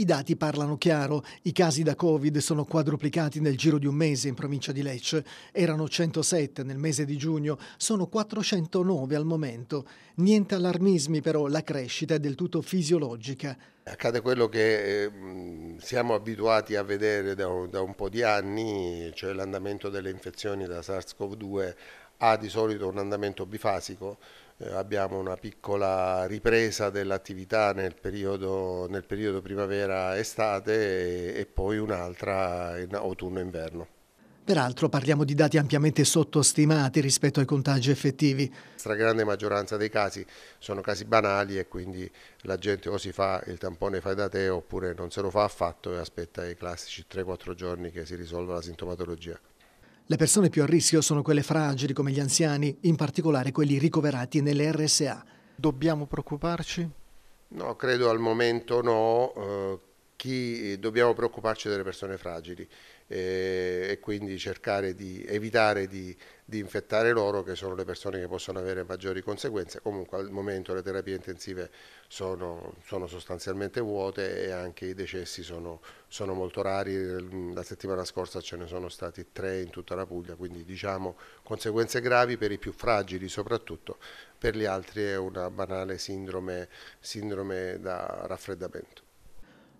I dati parlano chiaro, i casi da Covid sono quadruplicati nel giro di un mese in provincia di Lecce, erano 107 nel mese di giugno, sono 409 al momento. Niente allarmismi però, la crescita è del tutto fisiologica. Accade quello che ehm, siamo abituati a vedere da un po' di anni, cioè l'andamento delle infezioni da SARS-CoV-2 ha di solito un andamento bifasico, eh, abbiamo una piccola ripresa dell'attività nel periodo, nel periodo primavera-estate e, e poi un'altra in autunno-inverno. Peraltro parliamo di dati ampiamente sottostimati rispetto ai contagi effettivi. La stragrande maggioranza dei casi sono casi banali e quindi la gente o si fa il tampone fai da te oppure non se lo fa affatto e aspetta i classici 3-4 giorni che si risolva la sintomatologia. Le persone più a rischio sono quelle fragili come gli anziani, in particolare quelli ricoverati nelle RSA. Dobbiamo preoccuparci? No, credo al momento no. Eh, chi eh, dobbiamo preoccuparci delle persone fragili eh, e quindi cercare di evitare di, di, infettare loro che sono le persone che possono avere maggiori conseguenze. Comunque al momento le terapie intensive sono, sono sostanzialmente vuote e anche i decessi sono, sono, molto rari. La settimana scorsa ce ne sono stati tre in tutta la Puglia, quindi diciamo conseguenze gravi per i più fragili soprattutto, per gli altri è una banale sindrome, sindrome da raffreddamento.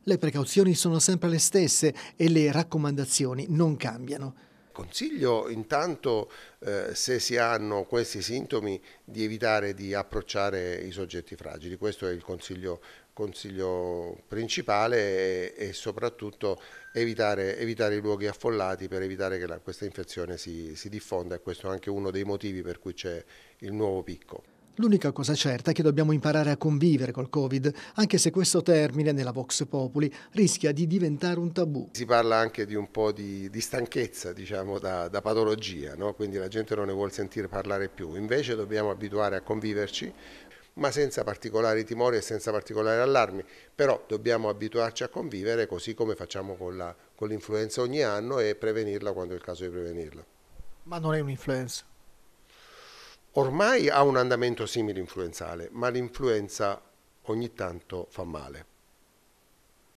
Le precauzioni sono sempre le stesse e le raccomandazioni non cambiano. Consiglio intanto, eh, se si hanno questi sintomi, di evitare di approcciare i soggetti fragili. Questo è il consiglio, consiglio principale e, e soprattutto evitare, evitare, i luoghi affollati per evitare che la, questa infezione si, si diffonda e questo è anche uno dei motivi per cui c'è il nuovo picco. L'unica cosa certa è che dobbiamo imparare a convivere col Covid, anche se questo termine nella Vox Populi rischia di diventare un tabù. Si parla anche di un po' di, di stanchezza, diciamo, da, da patologia, no? quindi la gente non ne vuole sentire parlare più. Invece dobbiamo abituare a conviverci, ma senza particolari timori e senza particolari allarmi. Però dobbiamo abituarci a convivere così come facciamo con l'influenza ogni anno e prevenirla quando è il caso di prevenirla. Ma non è un'influenza? ormai ha un andamento simile influenzale, ma l'influenza ogni tanto fa male.